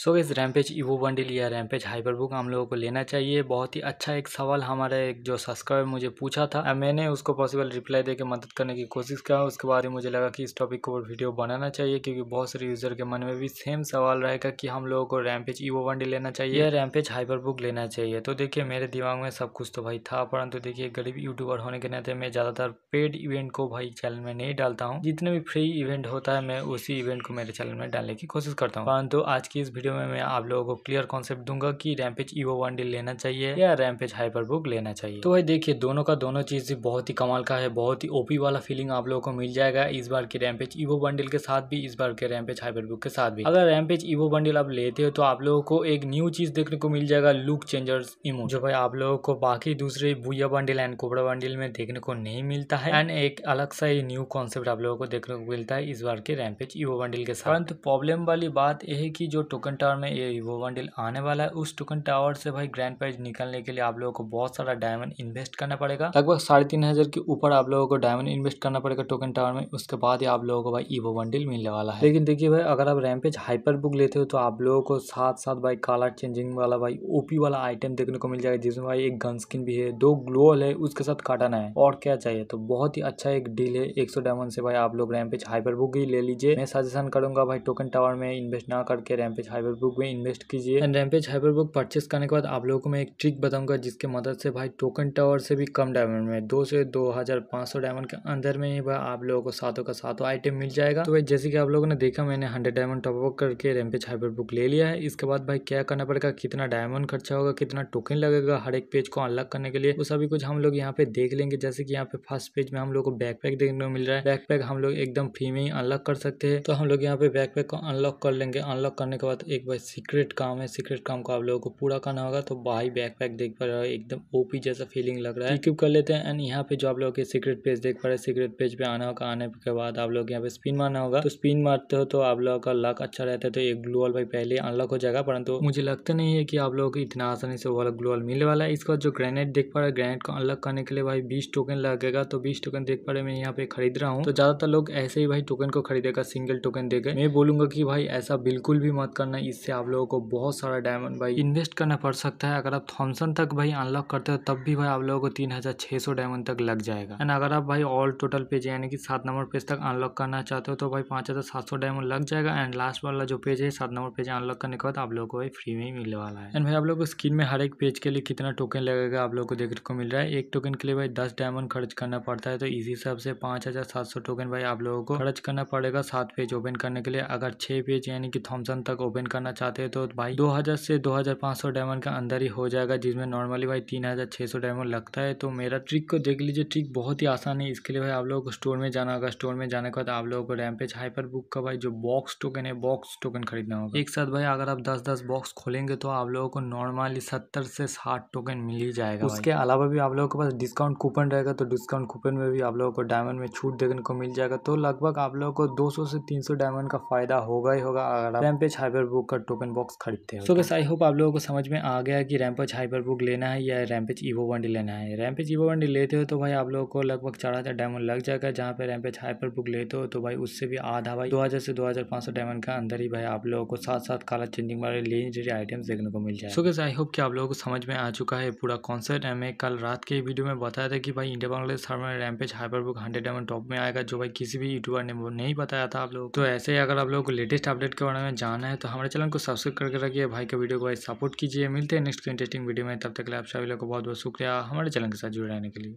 सो इस Rampage Evo bundle या Rampage Hyperbook हम लोगों को लेना चाहिए बहुत ही अच्छा एक सवाल हमारा एक जो सब्सक्राइबर मुझे पूछा था मैंने उसको पॉसिबल रिप्लाई देकर मदद करने की कोशिश किया उसके बाद ही मुझे लगा कि इस टॉपिक को वीडियो बनाना चाहिए क्योंकि बहुत सारे यूज़र के मन में भी सेम सवाल रहेगा कि हम लोगों को रैमपेज ईवो बंडल लेना चाहिए या रैमपेज हाइपर बुक लेना चाहिए तो देखिए मेरे दिमाग में सब कुछ तो भाई था परंतु देखिए गरीब यूट्यूबर होने के नाते मैं ज़्यादातर पेड इवेंट को भाई चैनल में नहीं डालता हूँ जितने भी फ्री इवेंट होता है मैं उसी इवेंट को मेरे चैनल में डालने की कोशिश करता हूँ परंतु आज की इस वीडियो वीडियो में मैं आप लोगों को क्लियर कॉन्सेप्ट दूंगा कि रैमपेज ईवो वन डील लेना चाहिए या रैमपेज हाइपर बुक लेना चाहिए तो भाई देखिए दोनों का दोनों चीज़ बहुत ही कमाल का है बहुत ही ओपी वाला फीलिंग आप लोगों को मिल जाएगा इस बार के रैमपेज ईवो बंडल के साथ भी इस बार के रैमपेज हाइपर बुक के साथ भी अगर रैमपेज ईवो बंडल आप लेते हो तो आप लोगों को एक न्यू चीज़ देखने को मिल जाएगा लुक चेंजर्स इमो जो भाई आप लोगों को बाकी दूसरे Booyah bundle and Cobra bundle में देखने को नहीं मिलता है एंड एक अलग सा ही न्यू कॉन्सेप्ट आप लोगों को देखने को मिलता है इस बार के रैमपेज ईवो बंडल के साथ प्रॉब्लम वाली बात यह है कि जो टोकन टावर में ये वीवो वनडील आने वाला है उस टोकन टावर से भाई ग्रैंड प्राइज निकालने के लिए आप लोगों को बहुत सारा डायमंड इन्वेस्ट करना पड़ेगा लगभग साढ़े तीन हज़ार के ऊपर आप लोगों को डायमंड इन्वेस्ट करना पड़ेगा टोकन टावर में उसके बाद ही आप लोगों को भाई ईवो वनडील मिलने वाला है लेकिन देखिए भाई अगर आप रैमपेज हाइपर बुक लेते हो तो आप लोगों को साथ साथ भाई कलर चेंजिंग वाला भाई ओपी वाला आइटम देखने को मिल जाएगा जिसमें भाई एक गन स्किन भी है दो ग्लोअल है उसके साथ काटाना है और क्या चाहिए तो बहुत ही अच्छा एक डील है एक सौ डायमंड से भाई आप लोग रैमपेज हाइपर बुक ही ले लीजिए मैं सजेशन करूंगा भाई टोकन टावर में इन्वेस्ट ना करके रैमपेज हाइपर हाइपरबुक में इन्वेस्ट कीजिए एंड रैमपेज हाइपरबुक परचेस करने के बाद आप लोगों को मैं एक ट्रिक बताऊंगा जिसके मदद से भाई टोकन टावर से भी कम डायमंड में दो से दो हज़ार पांच सौ डायमंड के अंदर में ही भाई आप लोगों को सातों का सातों आइटम मिल जाएगा तो भाई जैसे कि आप लोगों ने देखा मैंने हंड्रेड डायमंड टॉपअप करके रैमपेज हाइपरबुक ले लिया है इसके बाद भाई क्या करना पड़ेगा कितना डायमंड खर्चा होगा कितना टोकन लगेगा हर एक पेज को अनलॉक करने के लिए वो सभी कुछ हम लोग यहाँ पे देख लेंगे जैसे कि यहाँ पे फर्स्ट पेज में हम लोग को बैकपैक देखने को मिल रहा है बैकपैक हम लोग एकदम फ्री में ही अनलॉक कर सकते हैं तो हम लोग यहाँ पे बैकपैक को अनलॉक कर लेंगे अनलॉक करने के बाद एक भाई सीक्रेट काम है सीक्रेट काम को आप लोगों को पूरा करना होगा तो भाई बैक पैक देख पा रहे हो एकदम ओपी जैसा फीलिंग लग रहा है क्यूब कर लेते हैं एंड यहाँ पे जो आप लोग के सीक्रेट पेज देख पा रहे हैं सीक्रेट पेज पे आना होगा आने के बाद आप लोग यहाँ पे स्पिन मारना होगा तो स्पिन मारते हो तो आप लोगों का लक अच्छा रहता है तो एक ग्लू भाई पहले अनलॉक हो जाएगा परंतु मुझे लगता नहीं है की आप लोगों को इतना आसानी से वो वाला ग्लू मिलने वाला है इसका जो ग्रेनेट देख पा रहे हैं को अनलॉक करने के लिए भाई बीस टोकन लगेगा तो बीस टोकन देख पा रहे मैं यहाँ पे खरीद रहा हूँ तो ज्यादातर लोग ऐसे ही भाई टोकन को खरीदेगा सिंगल टोकन देगा मैं बोलूंगा की भाई ऐसा बिल्कुल भी मत करना हैं इससे आप लोगों को बहुत सारा डायमंड भाई इन्वेस्ट करना पड़ सकता है अगर आप थॉमसन तक भाई अनलॉक करते हो तब भी भाई आप लोगों को तीन हज़ार छह सौ डायमंड तक लग जाएगा एंड अगर आप भाई ऑल टोटल पेज यानी कि सात नंबर पेज तक अनलॉक करना चाहते हो तो भाई पाँच हज़ार सात सौ डायमंड लग जाएगा एंड लास्ट वाला जो पेज है सात नंबर पेज अनलॉक करने के बाद आप लोगों को भाई फ्री में ही मिलने वाला है एंड भाई आप लोग को स्क्रीन में हर एक पेज के लिए कितना टोकन लगेगा आप लोग को देखने को मिल रहा है एक टोकन के लिए भाई दस डायमंड खर्च करना पड़ता है तो इसी हिसाब से पाँच हज़ार सात सौ टोकन भाई आप लोगों को खर्च करना पड़ेगा सात पेज ओपन करने के लिए अगर छह पेज यानी कि थॉमसन तक ओपन करना चाहते हैं तो भाई 2000 से 2500 डायमंड का अंदर ही हो जाएगा जिसमें नॉर्मली भाई 3600 डायमंड लगता है तो मेरा ट्रिक को देख लीजिए ट्रिक बहुत ही आसान है इसके लिए भाई आप लोगों को स्टोर में जाना होगा स्टोर में जाने के बाद आप लोगों को रैमपेज हाइपर बुक का भाई जो बॉक्स टोकन है बॉक्स टोकन खरीदना होगा एक साथ भाई अगर आप दस दस बॉक्स खोलेंगे तो आप लोगों को नॉर्मली सत्तर से साठ टोकन मिल ही जाएगा उसके अलावा भी आप लोगों के पास डिस्काउंट कूपन रहेगा तो डिस्काउंट कूपन में भी आप लोगों को डायमंड में छूट देखने को मिल जाएगा तो लगभग आप लोगों को दो से तीन डायमंड का फायदा होगा ही होगा अगर आप रैमपेज हाइपर बुक हाइपरबुक का टोकन बॉक्स खरीदते हैं सो बस आई होप आप लोगों को समझ में आ गया कि हाइपर हाइपरबुक लेना है या रैम्पेज ईवो वनडी लेना है रैम्पेज ईवो वनडी लेते हो तो भाई आप लोगों को लगभग चार हज़ार डायमंड लग जाएगा जहाँ पे रैम्पेज हाइपरबुक लेते हो तो भाई उससे भी आधा भाई दो हज़ार से दो हज़ार सौ डायमंड का अंदर ही भाई आप लोगों को साथ साथ कलर चेंजिंग वाले लेजेंडरी आइटम्स देखने को मिल जाए सो बस आई होप कि आप लोगों को समझ में आ चुका है पूरा कॉन्सेप्ट हमें कल रात के वीडियो में बताया था कि भाई India Bangladesh thermal Rampage Hyperbook hundred diamond top में आएगा जो भाई किसी भी यूट्यूबर ने नहीं बताया था आप लोग तो ऐसे ही अगर आप लोगों को लेटेस्ट अपडेट के बारे में जाना है तो हमारे चैनल को सब्सक्राइब करके रखिए भाई के वीडियो को सपोर्ट कीजिए मिलते हैं नेक्स्ट इंटरेस्टिंग वीडियो में तब तक के लिए आप सभी लोग को बहुत बहुत शुक्रिया हमारे चैनल के साथ जुड़े रहने के लिए